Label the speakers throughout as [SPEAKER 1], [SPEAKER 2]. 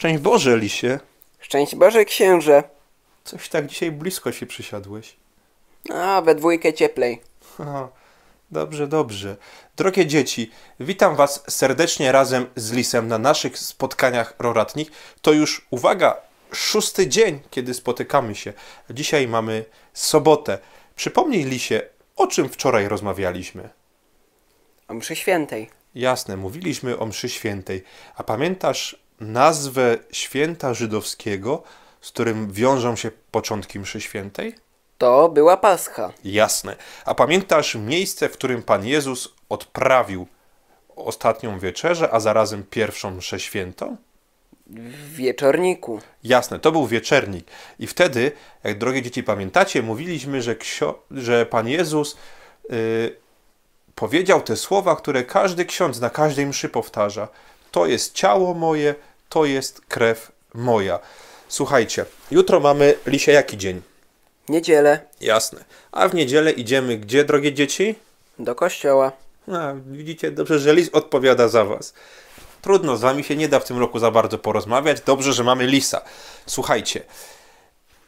[SPEAKER 1] Szczęść Boże, Lisie. Szczęść Boże, księże. Coś tak dzisiaj blisko się przysiadłeś.
[SPEAKER 2] A, we dwójkę cieplej.
[SPEAKER 1] Aha. Dobrze, dobrze. Drogie dzieci, witam Was serdecznie razem z Lisem na naszych spotkaniach roratnich. To już, uwaga, szósty dzień, kiedy spotykamy się. Dzisiaj mamy sobotę. Przypomnij, Lisie, o czym wczoraj rozmawialiśmy? O mszy świętej. Jasne, mówiliśmy o mszy świętej. A pamiętasz, nazwę święta żydowskiego, z którym wiążą się początki mszy świętej?
[SPEAKER 2] To była Pascha.
[SPEAKER 1] Jasne. A pamiętasz miejsce, w którym Pan Jezus odprawił ostatnią wieczerzę, a zarazem pierwszą mszę świętą?
[SPEAKER 2] W wieczorniku.
[SPEAKER 1] Jasne, to był wieczornik. I wtedy, jak drogie dzieci pamiętacie, mówiliśmy, że, że Pan Jezus yy, powiedział te słowa, które każdy ksiądz na każdej mszy powtarza. To jest ciało moje, to jest krew moja. Słuchajcie, jutro mamy lisie jaki dzień? Niedzielę. Jasne. A w niedzielę idziemy gdzie, drogie dzieci? Do kościoła. A, widzicie, dobrze, że lis odpowiada za was. Trudno, z wami się nie da w tym roku za bardzo porozmawiać. Dobrze, że mamy lisa. Słuchajcie,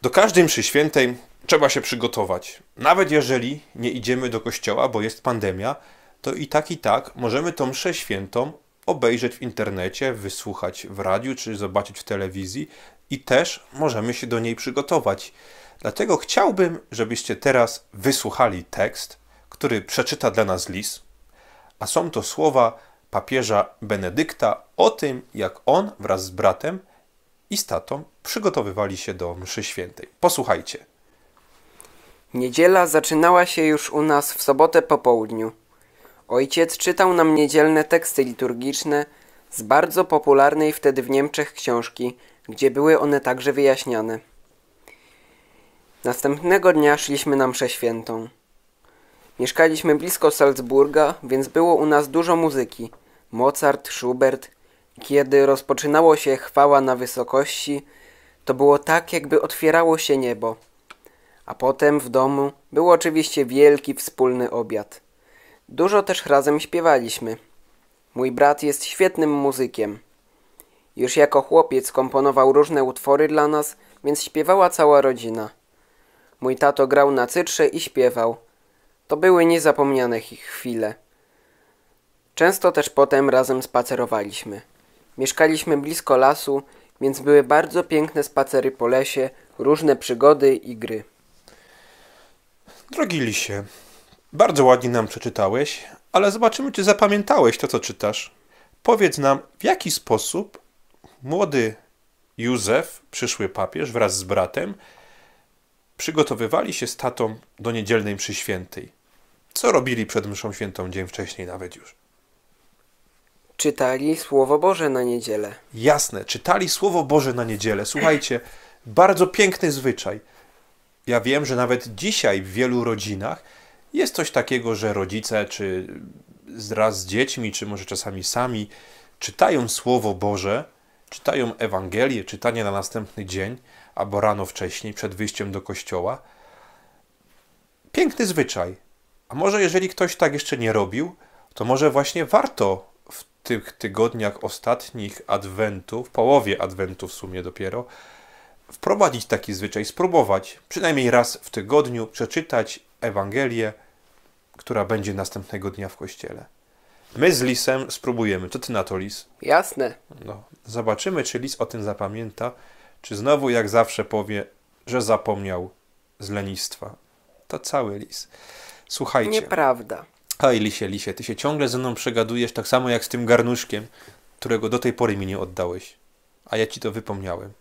[SPEAKER 1] do każdej mszy świętej trzeba się przygotować. Nawet jeżeli nie idziemy do kościoła, bo jest pandemia, to i tak, i tak możemy tą mszę świętą obejrzeć w internecie, wysłuchać w radiu czy zobaczyć w telewizji i też możemy się do niej przygotować. Dlatego chciałbym, żebyście teraz wysłuchali tekst, który przeczyta dla nas Lis, a są to słowa papieża Benedykta o tym, jak on wraz z bratem i statą
[SPEAKER 2] przygotowywali się do mszy świętej. Posłuchajcie. Niedziela zaczynała się już u nas w sobotę po południu. Ojciec czytał nam niedzielne teksty liturgiczne z bardzo popularnej wtedy w Niemczech książki, gdzie były one także wyjaśniane. Następnego dnia szliśmy na mszę świętą. Mieszkaliśmy blisko Salzburga, więc było u nas dużo muzyki. Mozart, Schubert. Kiedy rozpoczynało się chwała na wysokości, to było tak, jakby otwierało się niebo. A potem w domu był oczywiście wielki wspólny obiad. Dużo też razem śpiewaliśmy. Mój brat jest świetnym muzykiem. Już jako chłopiec komponował różne utwory dla nas, więc śpiewała cała rodzina. Mój tato grał na cytrze i śpiewał. To były niezapomniane ich chwile. Często też potem razem spacerowaliśmy. Mieszkaliśmy blisko lasu, więc były bardzo piękne spacery po lesie, różne przygody i gry.
[SPEAKER 1] Drogi Lisie, bardzo ładnie nam przeczytałeś, ale zobaczymy, czy zapamiętałeś to, co czytasz. Powiedz nam, w jaki sposób młody Józef, przyszły papież, wraz z bratem, przygotowywali się z tatą do niedzielnej mszy świętej. Co robili przed mszą świętą dzień wcześniej nawet już?
[SPEAKER 2] Czytali Słowo Boże na niedzielę.
[SPEAKER 1] Jasne, czytali Słowo Boże na niedzielę. Słuchajcie, bardzo piękny zwyczaj. Ja wiem, że nawet dzisiaj w wielu rodzinach jest coś takiego, że rodzice, czy wraz z dziećmi, czy może czasami sami, czytają Słowo Boże, czytają Ewangelię, czytanie na następny dzień, albo rano wcześniej, przed wyjściem do kościoła. Piękny zwyczaj. A może jeżeli ktoś tak jeszcze nie robił, to może właśnie warto w tych tygodniach ostatnich Adwentu, w połowie Adwentu w sumie dopiero, wprowadzić taki zwyczaj, spróbować przynajmniej raz w tygodniu przeczytać Ewangelię, która będzie następnego dnia w kościele. My z Lisem spróbujemy. Co ty na to, Lis? Jasne. No. Zobaczymy, czy Lis o tym zapamięta, czy znowu jak zawsze powie, że zapomniał z lenistwa. To cały Lis. Słuchajcie. Nieprawda. Hej, Lisie, Lisie, ty się ciągle ze mną przegadujesz tak samo jak z tym garnuszkiem, którego do tej pory mi nie oddałeś. A ja ci to wypomniałem.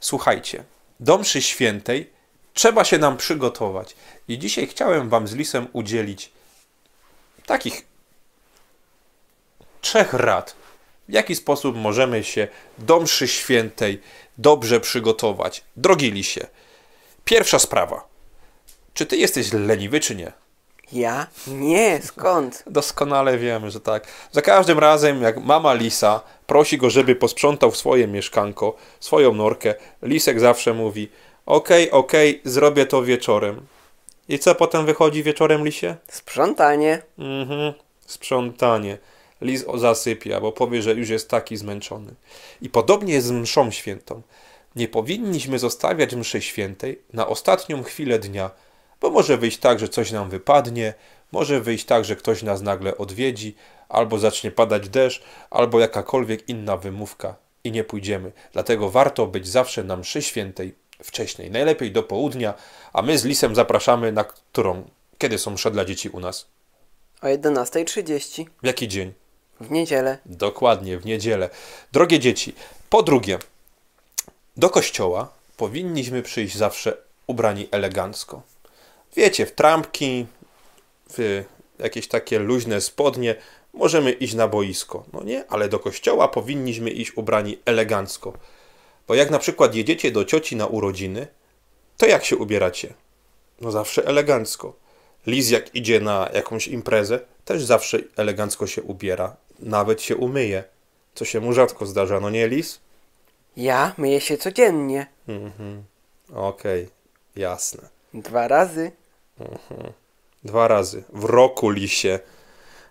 [SPEAKER 1] Słuchajcie, do mszy świętej Trzeba się nam przygotować. I dzisiaj chciałem Wam z Lisem udzielić takich trzech rad, w jaki sposób możemy się do mszy świętej dobrze przygotować. Drogi Lisie, pierwsza sprawa. Czy ty jesteś leniwy, czy nie? Ja? Nie, skąd? Doskonale wiem, że tak. Za każdym razem, jak mama Lisa prosi go, żeby posprzątał swoje mieszkanko, swoją norkę, Lisek zawsze mówi – Okej, okay, okej, okay, zrobię to wieczorem. I co potem wychodzi wieczorem,
[SPEAKER 2] Lisie? Sprzątanie.
[SPEAKER 1] Mhm, sprzątanie. Lis zasypia, bo powie, że już jest taki zmęczony. I podobnie jest z mszą świętą. Nie powinniśmy zostawiać mszy świętej na ostatnią chwilę dnia, bo może wyjść tak, że coś nam wypadnie, może wyjść tak, że ktoś nas nagle odwiedzi, albo zacznie padać deszcz, albo jakakolwiek inna wymówka i nie pójdziemy. Dlatego warto być zawsze na mszy świętej wcześniej, najlepiej do południa, a my z Lisem zapraszamy na którą? Kiedy są msze dla dzieci u nas?
[SPEAKER 2] O 11.30. W jaki dzień? W niedzielę.
[SPEAKER 1] Dokładnie, w niedzielę. Drogie dzieci, po drugie, do kościoła powinniśmy przyjść zawsze ubrani elegancko. Wiecie, w trampki, w jakieś takie luźne spodnie, możemy iść na boisko. No nie, ale do kościoła powinniśmy iść ubrani elegancko. Bo jak na przykład jedziecie do cioci na urodziny, to jak się ubieracie? No zawsze elegancko. Liz jak idzie na jakąś imprezę, też zawsze elegancko się ubiera. Nawet się umyje. Co się mu rzadko zdarza, no nie Liz?
[SPEAKER 2] Ja myję się codziennie.
[SPEAKER 1] Mhm. Okej, okay. jasne.
[SPEAKER 2] Dwa razy.
[SPEAKER 1] Mhm. Dwa razy. W roku lisie.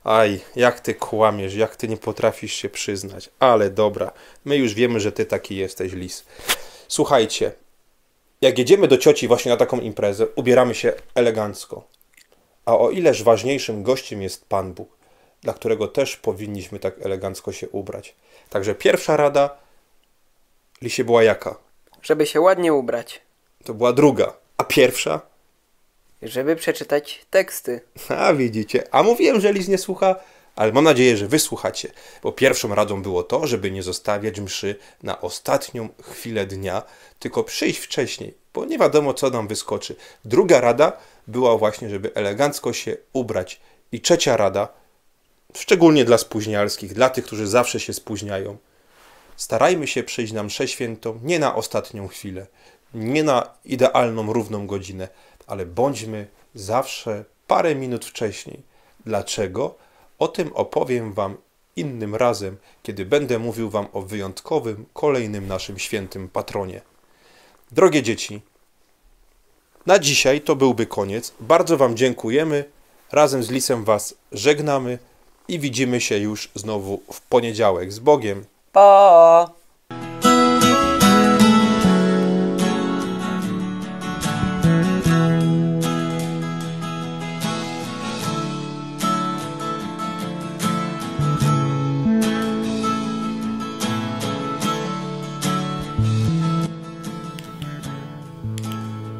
[SPEAKER 1] Aj, jak ty kłamiesz, jak ty nie potrafisz się przyznać. Ale dobra, my już wiemy, że ty taki jesteś, lis. Słuchajcie, jak jedziemy do cioci właśnie na taką imprezę, ubieramy się elegancko. A o ileż ważniejszym gościem jest Pan Bóg, dla którego też powinniśmy tak elegancko się ubrać. Także pierwsza rada lisie była jaka?
[SPEAKER 2] Żeby się ładnie ubrać. To była druga.
[SPEAKER 1] A pierwsza?
[SPEAKER 2] żeby przeczytać teksty.
[SPEAKER 1] A widzicie, a mówiłem, że Liz nie słucha, ale mam nadzieję, że wysłuchacie, bo pierwszą radą było to, żeby nie zostawiać mszy na ostatnią chwilę dnia, tylko przyjść wcześniej, bo nie wiadomo, co nam wyskoczy. Druga rada była właśnie, żeby elegancko się ubrać. I trzecia rada, szczególnie dla spóźnialskich, dla tych, którzy zawsze się spóźniają, starajmy się przyjść na mszę świętą nie na ostatnią chwilę, nie na idealną, równą godzinę, ale bądźmy zawsze parę minut wcześniej. Dlaczego? O tym opowiem Wam innym razem, kiedy będę mówił Wam o wyjątkowym, kolejnym naszym świętym patronie. Drogie dzieci, na dzisiaj to byłby koniec. Bardzo Wam dziękujemy. Razem z Lisem Was żegnamy i widzimy się już znowu w poniedziałek. Z Bogiem.
[SPEAKER 2] Pa!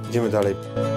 [SPEAKER 1] Idziemy dalej.